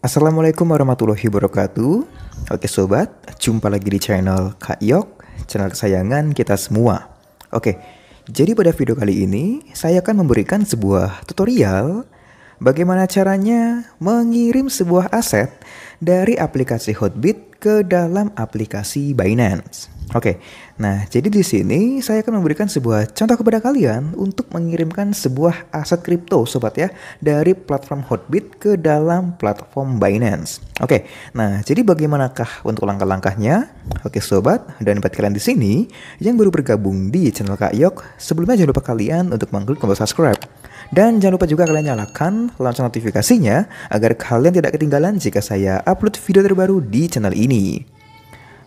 Assalamualaikum warahmatullahi wabarakatuh. Oke sobat, jumpa lagi di channel Kak Yok, channel kesayangan kita semua. Oke, jadi pada video kali ini saya akan memberikan sebuah tutorial bagaimana caranya mengirim sebuah aset dari aplikasi Hotbit ke dalam aplikasi Binance. Oke, nah jadi di sini saya akan memberikan sebuah contoh kepada kalian untuk mengirimkan sebuah aset kripto sobat ya dari platform Hotbit ke dalam platform Binance. Oke, nah jadi bagaimanakah untuk langkah-langkahnya? Oke sobat, dan buat kalian di sini yang baru bergabung di channel Kak Yok, sebelumnya jangan lupa kalian untuk mengklik tombol subscribe. Dan jangan lupa juga kalian nyalakan lonceng notifikasinya agar kalian tidak ketinggalan jika saya upload video terbaru di channel ini.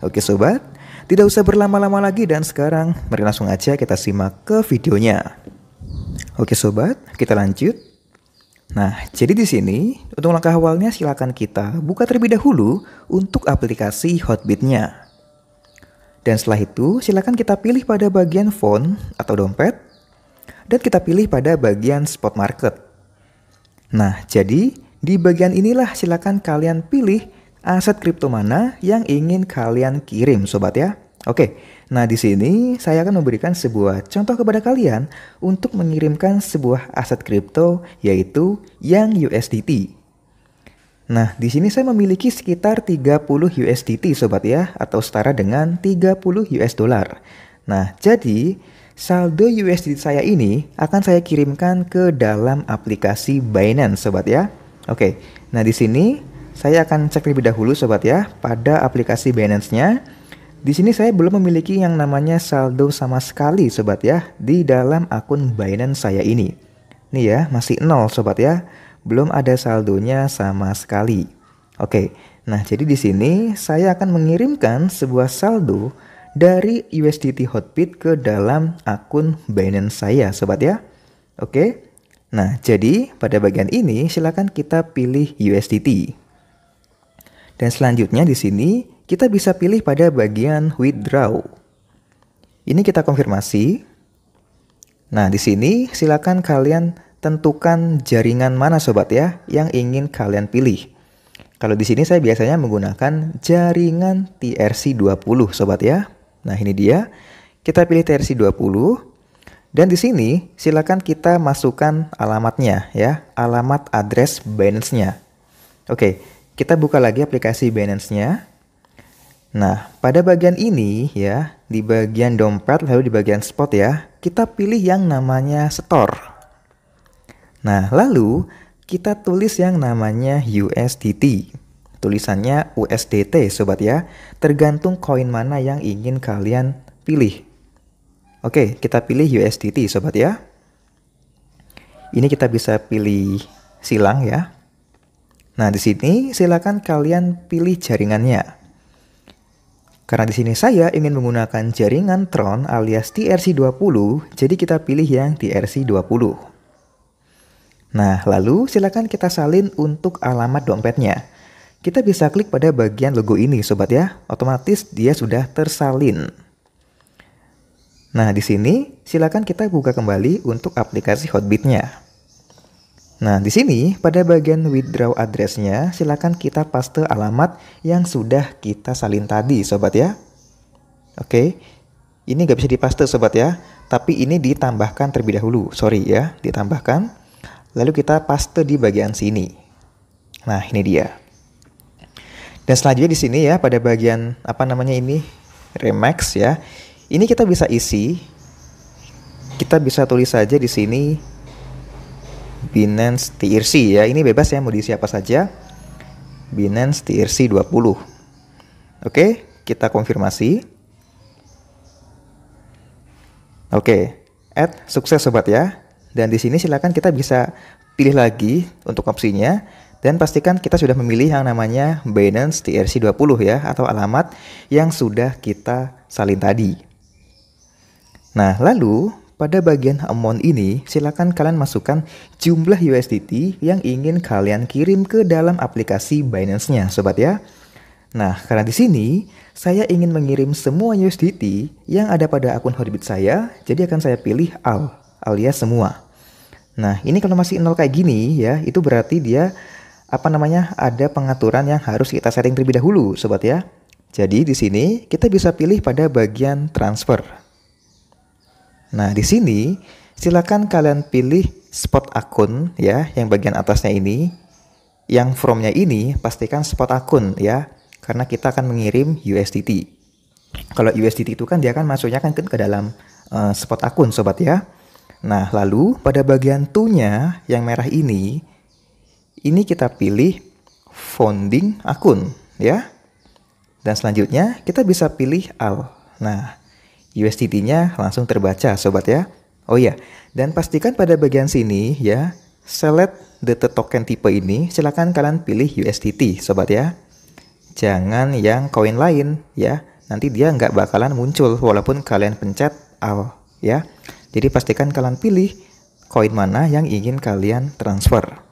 Oke sobat, tidak usah berlama-lama lagi dan sekarang mari langsung aja kita simak ke videonya. Oke sobat, kita lanjut. Nah, jadi di sini untuk langkah awalnya silakan kita buka terlebih dahulu untuk aplikasi Hotbit-nya. Dan setelah itu silakan kita pilih pada bagian phone atau dompet dan kita pilih pada bagian spot market. Nah, jadi di bagian inilah silakan kalian pilih aset kripto mana yang ingin kalian kirim sobat ya. Oke, nah di sini saya akan memberikan sebuah contoh kepada kalian untuk mengirimkan sebuah aset kripto yaitu yang USDT. Nah, di sini saya memiliki sekitar 30 USDT sobat ya atau setara dengan 30 US dollar. Nah, jadi saldo USDT saya ini akan saya kirimkan ke dalam aplikasi Binance sobat ya. Oke. Nah, di sini saya akan cek terlebih dahulu sobat ya pada aplikasi Binance-nya. Di sini saya belum memiliki yang namanya saldo sama sekali sobat ya di dalam akun Binance saya ini. Nih ya, masih nol sobat ya. Belum ada saldonya sama sekali. Oke. Nah, jadi di sini saya akan mengirimkan sebuah saldo dari USDT Hotbit ke dalam akun Binance saya sobat ya. Oke. Nah, jadi pada bagian ini silakan kita pilih USDT. Dan selanjutnya di sini kita bisa pilih pada bagian withdraw. Ini kita konfirmasi. Nah, di sini silakan kalian tentukan jaringan mana sobat ya yang ingin kalian pilih. Kalau di sini saya biasanya menggunakan jaringan TRC20 sobat ya. Nah, ini dia. Kita pilih TRC20. Dan di sini silakan kita masukkan alamatnya ya, alamat address Binance-nya. Oke, kita buka lagi aplikasi Binance-nya. Nah, pada bagian ini ya, di bagian dompet lalu di bagian spot ya, kita pilih yang namanya store. Nah, lalu kita tulis yang namanya USDT. Tulisannya USDT sobat ya, tergantung koin mana yang ingin kalian pilih. Oke, kita pilih USDT sobat ya. Ini kita bisa pilih silang ya. Nah, di sini silakan kalian pilih jaringannya. Karena di sini saya ingin menggunakan jaringan Tron alias TRC20, jadi kita pilih yang TRC20. Nah, lalu silakan kita salin untuk alamat dompetnya. Kita bisa klik pada bagian logo ini, sobat ya. Otomatis dia sudah tersalin. Nah, di sini silakan kita buka kembali untuk aplikasi Hotbitnya. Nah, di sini pada bagian withdraw address-nya, silakan kita paste alamat yang sudah kita salin tadi, sobat ya. Oke, ini nggak bisa dipaste, sobat ya. Tapi ini ditambahkan terlebih dahulu, sorry ya, ditambahkan. Lalu kita paste di bagian sini. Nah, ini dia. Dan selanjutnya di sini ya, pada bagian apa namanya ini, Remax ya. Ini kita bisa isi, kita bisa tulis saja di sini Binance TRC ya. Ini bebas ya mau diisi apa saja. Binance TRC 20. Oke, kita konfirmasi. Oke, add sukses sobat ya. Dan di sini silakan kita bisa pilih lagi untuk opsinya dan pastikan kita sudah memilih yang namanya Binance TRC20 ya atau alamat yang sudah kita salin tadi. Nah, lalu pada bagian amount ini, silakan kalian masukkan jumlah USDT yang ingin kalian kirim ke dalam aplikasi Binance-nya, sobat ya. Nah, karena di sini saya ingin mengirim semua USDT yang ada pada akun Hotbit saya, jadi akan saya pilih all alias semua. Nah, ini kalau masih nol kayak gini ya, itu berarti dia apa namanya? ada pengaturan yang harus kita setting terlebih dahulu, sobat ya. Jadi di sini kita bisa pilih pada bagian transfer. Nah, di sini silakan kalian pilih spot akun ya, yang bagian atasnya ini. Yang fromnya ini pastikan spot akun ya, karena kita akan mengirim USDT. Kalau USDT itu kan dia akan masuknya kan ke dalam uh, spot akun sobat ya. Nah, lalu pada bagian tunya yang merah ini ini kita pilih founding akun ya. Dan selanjutnya kita bisa pilih al. Nah, USDT-nya langsung terbaca sobat ya. Oh iya, dan pastikan pada bagian sini ya, select the token tipe ini, silahkan kalian pilih USDT sobat ya. Jangan yang koin lain ya, nanti dia nggak bakalan muncul walaupun kalian pencet all ya. Jadi pastikan kalian pilih koin mana yang ingin kalian transfer.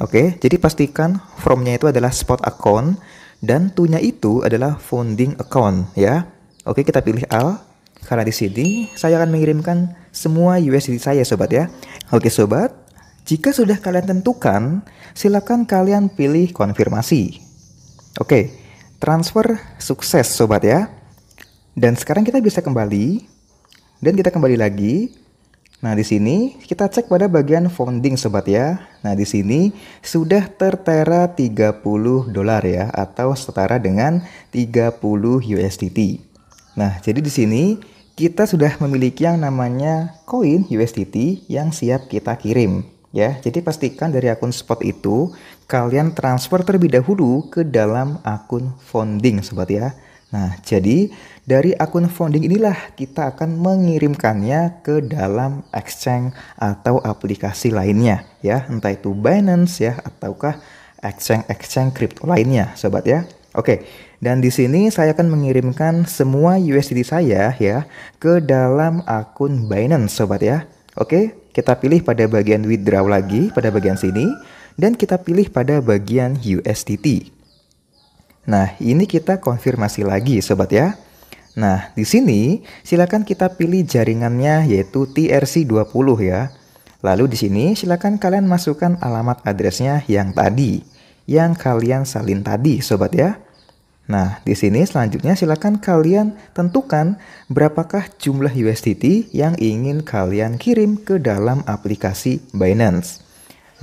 Oke, jadi pastikan formnya itu adalah spot account dan tunya itu adalah funding account ya. Oke, kita pilih al karena di sini saya akan mengirimkan semua USD saya sobat ya. Oke sobat, jika sudah kalian tentukan, silakan kalian pilih konfirmasi. Oke, transfer sukses sobat ya. Dan sekarang kita bisa kembali dan kita kembali lagi. Nah, di sini kita cek pada bagian founding sobat ya. Nah, di sini sudah tertera 30 dolar ya atau setara dengan 30 USDT. Nah, jadi di sini kita sudah memiliki yang namanya koin USDT yang siap kita kirim ya. Jadi pastikan dari akun spot itu kalian transfer terlebih dahulu ke dalam akun founding sobat ya. Nah, jadi dari akun founding inilah kita akan mengirimkannya ke dalam exchange atau aplikasi lainnya ya, entah itu Binance ya ataukah exchange-exchange crypto lainnya sobat ya. Oke, dan di sini saya akan mengirimkan semua USDT saya ya ke dalam akun Binance sobat ya. Oke, kita pilih pada bagian withdraw lagi pada bagian sini dan kita pilih pada bagian USDT. Nah, ini kita konfirmasi lagi sobat ya. Nah, di sini silakan kita pilih jaringannya yaitu TRC20 ya. Lalu di sini silakan kalian masukkan alamat addressnya yang tadi, yang kalian salin tadi sobat ya. Nah, di sini selanjutnya silakan kalian tentukan berapakah jumlah USDT yang ingin kalian kirim ke dalam aplikasi Binance.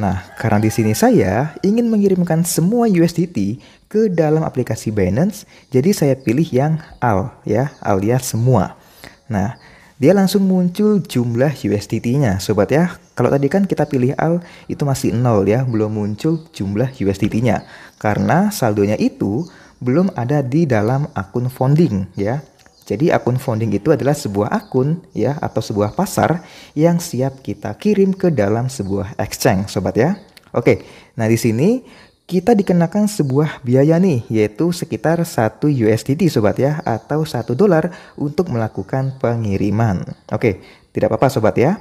Nah, karena di sini saya ingin mengirimkan semua USDT ke dalam aplikasi Binance, jadi saya pilih yang All ya, alias semua. Nah, dia langsung muncul jumlah USDT-nya, sobat ya. Kalau tadi kan kita pilih All itu masih nol ya, belum muncul jumlah USDT-nya. Karena saldonya itu belum ada di dalam akun founding ya. Jadi akun founding itu adalah sebuah akun ya atau sebuah pasar yang siap kita kirim ke dalam sebuah exchange sobat ya. Oke, nah di sini kita dikenakan sebuah biaya nih yaitu sekitar 1 USDT sobat ya atau 1 dolar untuk melakukan pengiriman. Oke, tidak apa-apa sobat ya.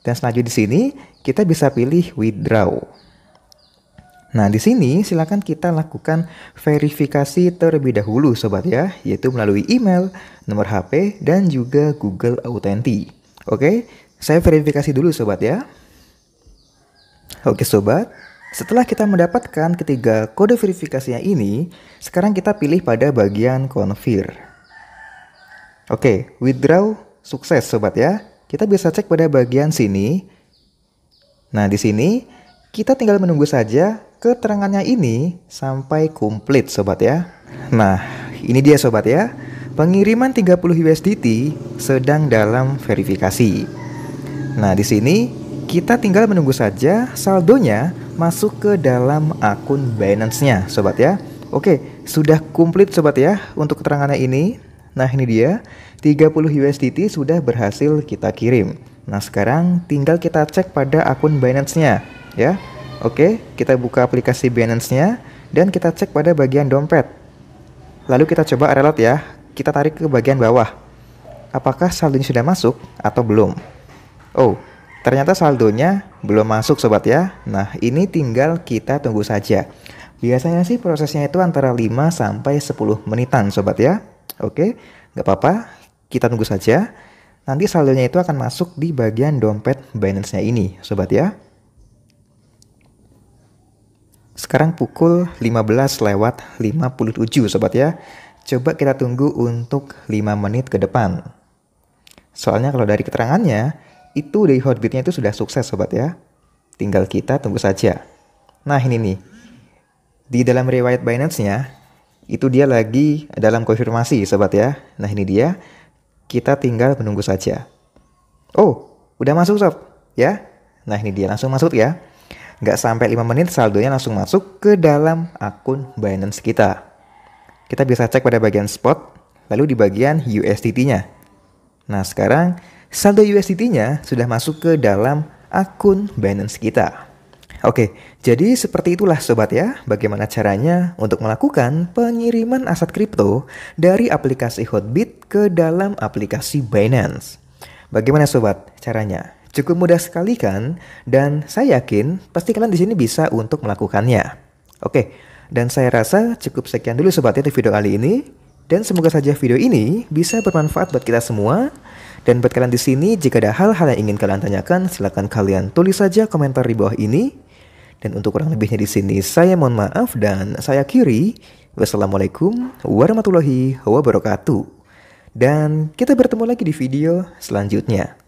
Dan selanjutnya di sini kita bisa pilih withdraw. Nah, di sini silakan kita lakukan verifikasi terlebih dahulu sobat ya, yaitu melalui email, nomor HP, dan juga Google Authentic. Oke, saya verifikasi dulu sobat ya. Oke sobat, setelah kita mendapatkan ketiga kode verifikasinya ini, sekarang kita pilih pada bagian confirm. Oke, withdraw sukses sobat ya. Kita bisa cek pada bagian sini. Nah, di sini kita tinggal menunggu saja Keterangannya ini sampai komplit sobat ya. Nah, ini dia sobat ya. Pengiriman 30 USDT sedang dalam verifikasi. Nah, di sini kita tinggal menunggu saja saldonya masuk ke dalam akun Binance-nya sobat ya. Oke, sudah komplit sobat ya untuk keterangannya ini. Nah, ini dia. 30 USDT sudah berhasil kita kirim. Nah, sekarang tinggal kita cek pada akun Binance-nya ya. Oke, kita buka aplikasi Binance-nya dan kita cek pada bagian dompet. Lalu kita coba reload ya. Kita tarik ke bagian bawah. Apakah saldonya sudah masuk atau belum? Oh, ternyata saldonya belum masuk sobat ya. Nah, ini tinggal kita tunggu saja. Biasanya sih prosesnya itu antara 5 sampai 10 menitan sobat ya. Oke, nggak apa-apa. Kita tunggu saja. Nanti saldonya itu akan masuk di bagian dompet Binance-nya ini sobat ya. Sekarang pukul 15 lewat 57 sobat ya. Coba kita tunggu untuk 5 menit ke depan. Soalnya kalau dari keterangannya, itu dari Hotbitnya itu sudah sukses sobat ya. Tinggal kita tunggu saja. Nah ini nih, di dalam riwayat Binance-nya, itu dia lagi dalam konfirmasi sobat ya. Nah ini dia, kita tinggal menunggu saja. Oh, udah masuk sob ya. Nah ini dia langsung masuk ya nggak sampai 5 menit saldonya langsung masuk ke dalam akun Binance kita. Kita bisa cek pada bagian spot, lalu di bagian USDT-nya. Nah sekarang saldo USDT-nya sudah masuk ke dalam akun Binance kita. Oke, jadi seperti itulah sobat ya, bagaimana caranya untuk melakukan pengiriman aset kripto dari aplikasi Hotbit ke dalam aplikasi Binance. Bagaimana sobat caranya? Cukup mudah sekali kan? Dan saya yakin pasti kalian di sini bisa untuk melakukannya. Oke, dan saya rasa cukup sekian dulu sobatnya di video kali ini. Dan semoga saja video ini bisa bermanfaat buat kita semua. Dan buat kalian di sini, jika ada hal-hal yang ingin kalian tanyakan, silahkan kalian tulis saja komentar di bawah ini. Dan untuk kurang lebihnya di sini, saya mohon maaf dan saya kiri. Wassalamualaikum warahmatullahi wabarakatuh. Dan kita bertemu lagi di video selanjutnya.